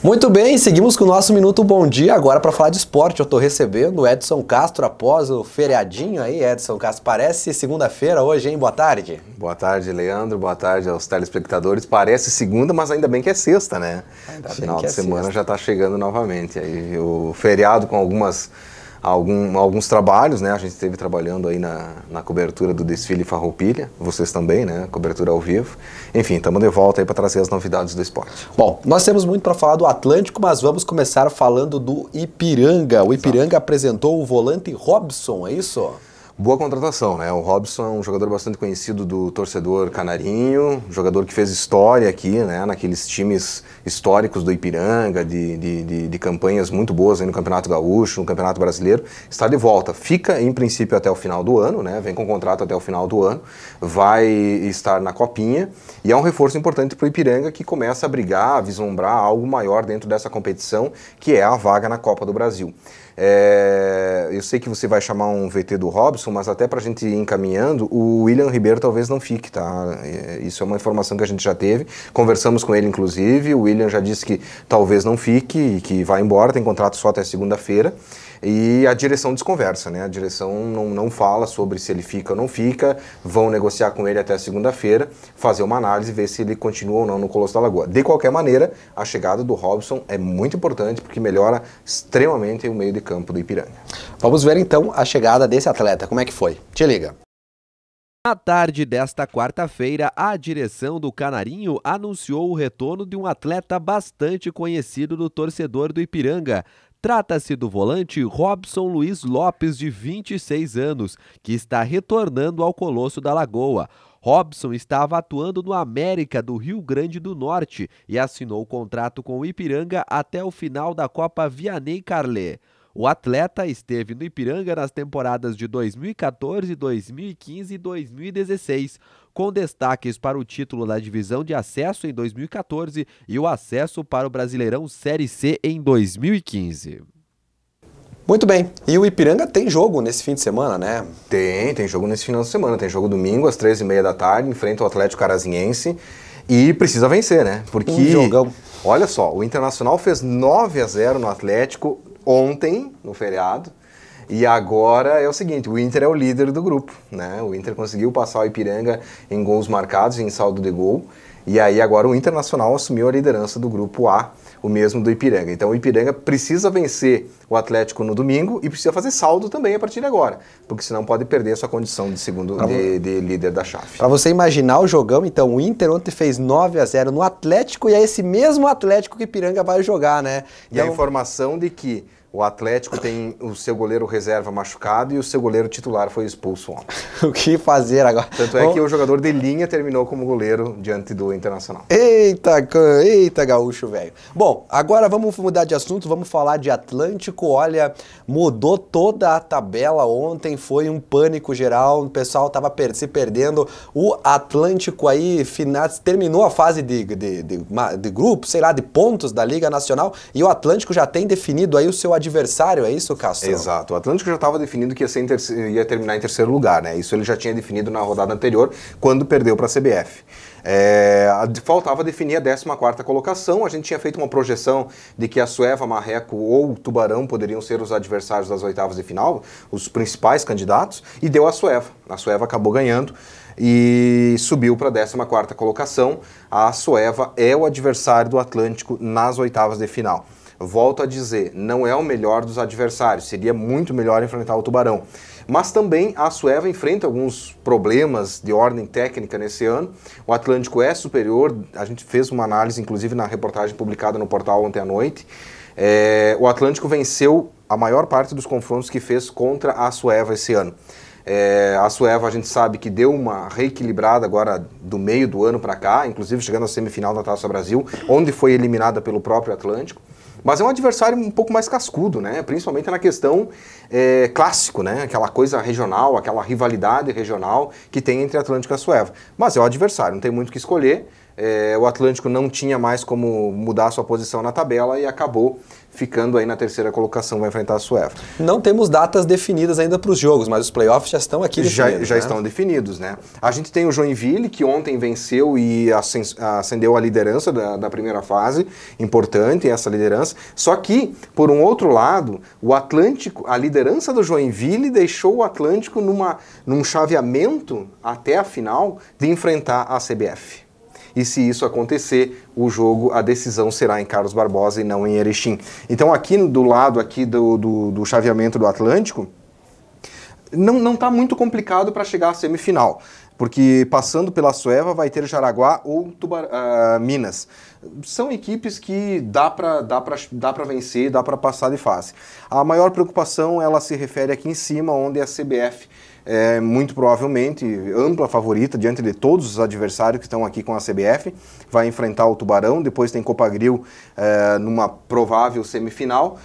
Muito bem, seguimos com o nosso Minuto Bom Dia, agora para falar de esporte. Eu estou recebendo o Edson Castro após o feriadinho aí, Edson Castro. Parece segunda-feira hoje, hein? Boa tarde. Boa tarde, Leandro. Boa tarde aos telespectadores. Parece segunda, mas ainda bem que é sexta, né? Ainda Final de é semana sexta. já está chegando novamente. Aí o feriado com algumas algum, alguns trabalhos, né? A gente esteve trabalhando aí na, na cobertura do desfile Farroupilha, vocês também, né? Cobertura ao vivo. Enfim, estamos de volta aí para trazer as novidades do esporte. Bom, nós temos muito para falar do Atlântico, mas vamos começar falando do Ipiranga. O Ipiranga Exato. apresentou o volante Robson, é isso? Boa contratação, né? O Robson é um jogador bastante conhecido do torcedor canarinho, jogador que fez história aqui, né? Naqueles times históricos do Ipiranga, de, de, de, de campanhas muito boas no Campeonato Gaúcho, no Campeonato Brasileiro. Está de volta. Fica, em princípio, até o final do ano, né? Vem com contrato até o final do ano. Vai estar na Copinha. E é um reforço importante para o Ipiranga, que começa a brigar, a vislumbrar algo maior dentro dessa competição, que é a vaga na Copa do Brasil. É, eu sei que você vai chamar um VT do Robson, mas até para a gente ir encaminhando, o William Ribeiro talvez não fique, tá? É, isso é uma informação que a gente já teve, conversamos com ele inclusive, o William já disse que talvez não fique, que vai embora, tem contrato só até segunda-feira. E a direção desconversa, né? A direção não, não fala sobre se ele fica ou não fica, vão negociar com ele até segunda-feira, fazer uma análise, ver se ele continua ou não no Colosso da Lagoa. De qualquer maneira, a chegada do Robson é muito importante porque melhora extremamente o meio de campo do Ipiranga. Vamos ver então a chegada desse atleta, como é que foi? Te liga. Na tarde desta quarta-feira, a direção do Canarinho anunciou o retorno de um atleta bastante conhecido do torcedor do Ipiranga, Trata-se do volante Robson Luiz Lopes, de 26 anos, que está retornando ao Colosso da Lagoa. Robson estava atuando no América do Rio Grande do Norte e assinou o contrato com o Ipiranga até o final da Copa Vianney Carlet. O atleta esteve no Ipiranga nas temporadas de 2014, 2015 e 2016, com destaques para o título da divisão de acesso em 2014 e o acesso para o Brasileirão Série C em 2015. Muito bem. E o Ipiranga tem jogo nesse fim de semana, né? Tem, tem jogo nesse final de semana. Tem jogo domingo às 13h30 da tarde, enfrenta o Atlético Carazinhense. E precisa vencer, né? Porque. Um jogão. Olha só, o Internacional fez 9 a 0 no Atlético ontem, no feriado. E agora é o seguinte, o Inter é o líder do grupo, né? O Inter conseguiu passar o Ipiranga em gols marcados, em saldo de gol. E aí agora o Internacional assumiu a liderança do grupo A, o mesmo do Ipiranga. Então o Ipiranga precisa vencer o Atlético no domingo e precisa fazer saldo também a partir de agora, porque senão pode perder a sua condição de segundo de, de, líder da chave. Para você imaginar o jogão, então o Inter ontem fez 9 a 0 no Atlético e é esse mesmo Atlético que o Ipiranga vai jogar, né? Então... E a então informação de que o Atlético tem o seu goleiro reserva machucado e o seu goleiro titular foi expulso ontem. o que fazer agora? Tanto é Bom... que o jogador de linha terminou como goleiro diante do Internacional. Eita, eita gaúcho, velho. Bom, agora vamos mudar de assunto, vamos falar de Atlântico. Olha, mudou toda a tabela ontem, foi um pânico geral, o pessoal tava per se perdendo. O Atlântico aí final, terminou a fase de, de, de, de, de grupo, sei lá, de pontos da Liga Nacional e o Atlântico já tem definido aí o seu adversário adversário, é isso, Castro? Exato. O Atlântico já estava definido que ia, ter ia terminar em terceiro lugar, né? Isso ele já tinha definido na rodada anterior, quando perdeu para é, a CBF. É, faltava definir a 14 colocação. A gente tinha feito uma projeção de que a Sueva, Marreco ou Tubarão poderiam ser os adversários das oitavas de final, os principais candidatos, e deu a Sueva. A Sueva acabou ganhando e subiu para a 14 colocação. A Sueva é o adversário do Atlântico nas oitavas de final. Volto a dizer, não é o melhor dos adversários, seria muito melhor enfrentar o Tubarão. Mas também a Sueva enfrenta alguns problemas de ordem técnica nesse ano. O Atlântico é superior, a gente fez uma análise, inclusive, na reportagem publicada no portal ontem à noite. É, o Atlântico venceu a maior parte dos confrontos que fez contra a Sueva esse ano. É, a Sueva a gente sabe que deu uma reequilibrada agora do meio do ano para cá, inclusive chegando à semifinal da Taça Brasil, onde foi eliminada pelo próprio Atlântico. Mas é um adversário um pouco mais cascudo, né? Principalmente na questão é, clássico, né? Aquela coisa regional, aquela rivalidade regional que tem entre Atlântico e Sueva. Mas é o um adversário, não tem muito o que escolher é, o Atlântico não tinha mais como mudar sua posição na tabela e acabou ficando aí na terceira colocação, vai enfrentar a Suécia. Não temos datas definidas ainda para os jogos, mas os playoffs já estão aqui já, definidos. Já, né? estão definidos, né? A gente tem o Joinville, que ontem venceu e acendeu a liderança da, da, primeira fase, importante essa liderança. Só que, por um outro lado, o Atlântico, a liderança do Joinville deixou o Atlântico numa, num chaveamento até a final de enfrentar a CBF e se isso acontecer, o jogo, a decisão será em Carlos Barbosa e não em Erechim. Então aqui do lado aqui do, do, do chaveamento do Atlântico, não está muito complicado para chegar à semifinal porque passando pela Sueva vai ter Jaraguá ou Tubar uh, Minas. São equipes que dá para dá para dá para vencer, dá para passar de fase. A maior preocupação ela se refere aqui em cima, onde a CBF é eh, muito provavelmente ampla favorita diante de todos os adversários que estão aqui com a CBF. Vai enfrentar o Tubarão, depois tem Copa Gril é, numa provável semifinal.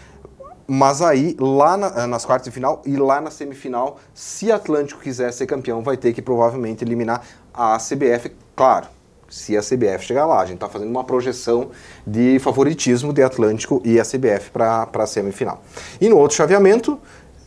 Mas aí, lá na, eh, nas quartas de final e lá na semifinal, se Atlântico quiser ser campeão, vai ter que provavelmente eliminar a CBF, claro, se a CBF chegar lá. A gente está fazendo uma projeção de favoritismo de Atlântico e a CBF para a semifinal. E no outro chaveamento,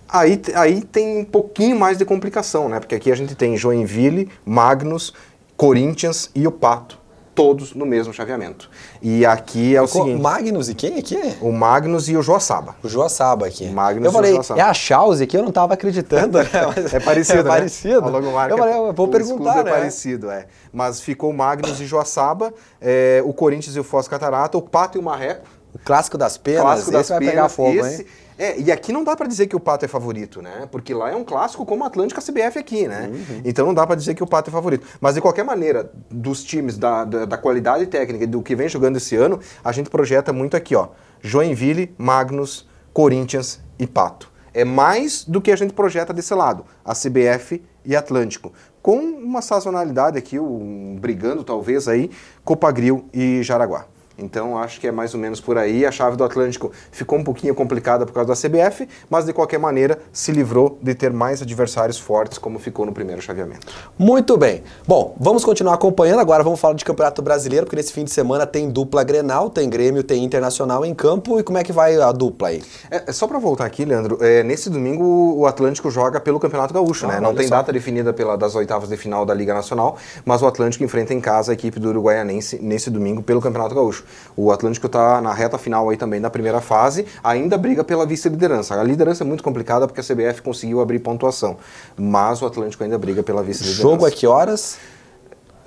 aí, aí tem um pouquinho mais de complicação, né? Porque aqui a gente tem Joinville, Magnus, Corinthians e o Pato todos no mesmo chaveamento. E aqui é o, o seguinte... Magnus e quem aqui? O Magnus e o Joaçaba. O Joaçaba aqui. Magnus eu falei, Joaçaba. é a Charles aqui? Eu não estava acreditando, né? É Mas é parecido, É parecido. A logomarca, eu falei, eu vou perguntar, é né? é parecido, é. Mas ficou Magnus e Joaçaba, é, o Corinthians e o Foz Catarata, o Pato e o Marreco. O clássico das penas, clássico das esse penas, vai pegar fogo, esse, hein? É, e aqui não dá para dizer que o Pato é favorito, né? Porque lá é um clássico como o Atlântico a CBF aqui, né? Uhum. Então não dá para dizer que o Pato é favorito. Mas de qualquer maneira, dos times, da, da, da qualidade técnica do que vem jogando esse ano, a gente projeta muito aqui, ó. Joinville, Magnus, Corinthians e Pato. É mais do que a gente projeta desse lado, a CBF e Atlântico. Com uma sazonalidade aqui, um, brigando talvez aí, Copa Gril e Jaraguá. Então acho que é mais ou menos por aí. A chave do Atlântico ficou um pouquinho complicada por causa da CBF, mas de qualquer maneira se livrou de ter mais adversários fortes, como ficou no primeiro chaveamento. Muito bem. Bom, vamos continuar acompanhando. Agora vamos falar de Campeonato Brasileiro, porque nesse fim de semana tem dupla Grenal, tem Grêmio, tem Internacional em campo. E como é que vai a dupla aí? É, é só para voltar aqui, Leandro, é, nesse domingo o Atlântico joga pelo Campeonato Gaúcho, ah, né? Não tem só. data definida pela, das oitavas de final da Liga Nacional, mas o Atlântico enfrenta em casa a equipe do Uruguaianense nesse domingo pelo Campeonato Gaúcho. O Atlântico está na reta final aí também da primeira fase, ainda briga pela vice-liderança. A liderança é muito complicada porque a CBF conseguiu abrir pontuação, mas o Atlântico ainda briga pela vice-liderança. Jogo a é que horas?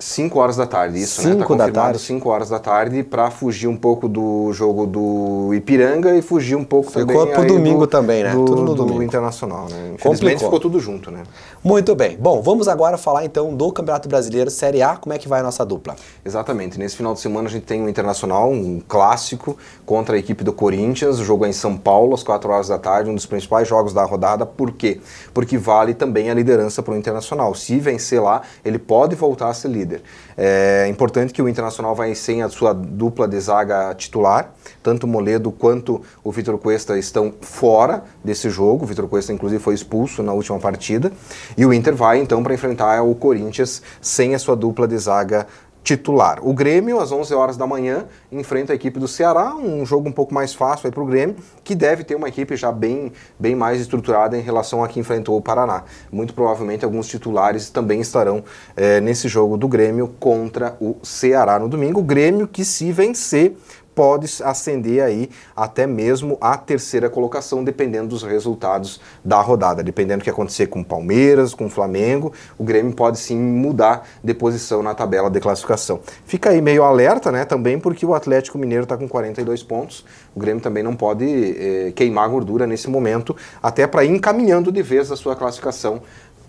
5 horas da tarde, isso, né? cinco né? Tá confirmado da tarde. 5 horas da tarde para fugir um pouco do jogo do Ipiranga e fugir um pouco ficou também pro domingo do, também, né? Do, tudo no do domingo. Internacional, né? Infelizmente Complicou. ficou tudo junto, né? Muito bem. Bom, vamos agora falar então do Campeonato Brasileiro Série A, como é que vai a nossa dupla? Exatamente. Nesse final de semana a gente tem o um Internacional, um clássico contra a equipe do Corinthians, o jogo é em São Paulo às 4 horas da tarde, um dos principais jogos da rodada. Por quê? Porque vale também a liderança para o Internacional. Se vencer lá, ele pode voltar a ser líder líder. É importante que o Internacional vai sem a sua dupla de zaga titular. Tanto o Moledo quanto o Vitor Cuesta estão fora desse jogo. O Vitor Cuesta, inclusive, foi expulso na última partida. E o Inter vai, então, para enfrentar o Corinthians sem a sua dupla de zaga titular titular. O Grêmio, às 11 horas da manhã, enfrenta a equipe do Ceará, um jogo um pouco mais fácil aí para o Grêmio, que deve ter uma equipe já bem, bem mais estruturada em relação a que enfrentou o Paraná. Muito provavelmente alguns titulares também estarão é, nesse jogo do Grêmio contra o Ceará no domingo. O Grêmio que se vencer pode ascender aí até mesmo a terceira colocação, dependendo dos resultados da rodada. Dependendo do que acontecer com o Palmeiras, com o Flamengo, o Grêmio pode sim mudar de posição na tabela de classificação. Fica aí meio alerta, né? Também porque o Atlético Mineiro está com 42 pontos. O Grêmio também não pode eh, queimar gordura nesse momento, até para ir encaminhando de vez a sua classificação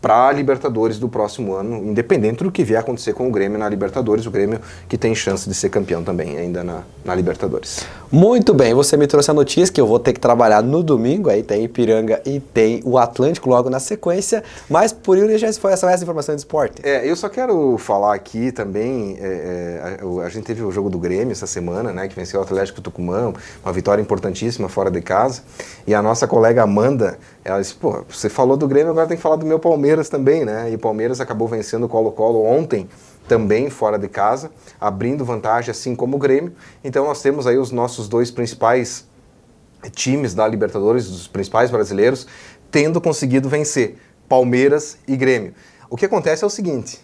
para a Libertadores do próximo ano, independente do que vier acontecer com o Grêmio na Libertadores, o Grêmio que tem chance de ser campeão também ainda na, na Libertadores. Muito bem, você me trouxe a notícia que eu vou ter que trabalhar no domingo, aí tem Ipiranga e tem o Atlântico logo na sequência, mas por isso já foi essa, mais informação do esporte. É, eu só quero falar aqui também, é, é, a, a, gente teve o jogo do Grêmio essa semana, né, que venceu o Atlético Tucumã, uma vitória importantíssima fora de casa, e a nossa colega Amanda, ela disse, pô, você falou do Grêmio, agora tem que falar do meu Palmeiras, Palmeiras também, né? E o Palmeiras acabou vencendo o Colo-Colo ontem também fora de casa, abrindo vantagem assim como o Grêmio. Então nós temos aí os nossos dois principais times da Libertadores, dos principais brasileiros, tendo conseguido vencer Palmeiras e Grêmio. O que acontece é o seguinte,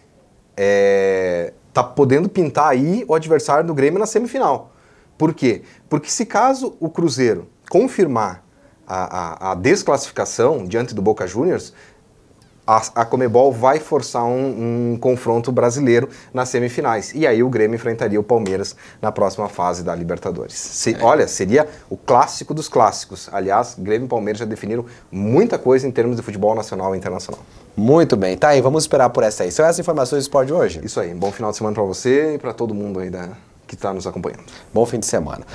é... tá podendo pintar aí o adversário do Grêmio na semifinal. Por quê? Porque se caso o Cruzeiro confirmar a, a, a desclassificação diante do Boca Juniors, a, a Comebol vai forçar um, um, confronto brasileiro nas semifinais. E aí o Grêmio enfrentaria o Palmeiras na próxima fase da Libertadores. Se, é. Olha, seria o clássico dos clássicos. Aliás, Grêmio e Palmeiras já definiram muita coisa em termos de futebol nacional e internacional. Muito bem, tá aí, vamos esperar por essa aí. São essas informações do esporte de hoje? Isso aí, bom final de semana para você e para todo mundo aí da, que está nos acompanhando. Bom fim de semana.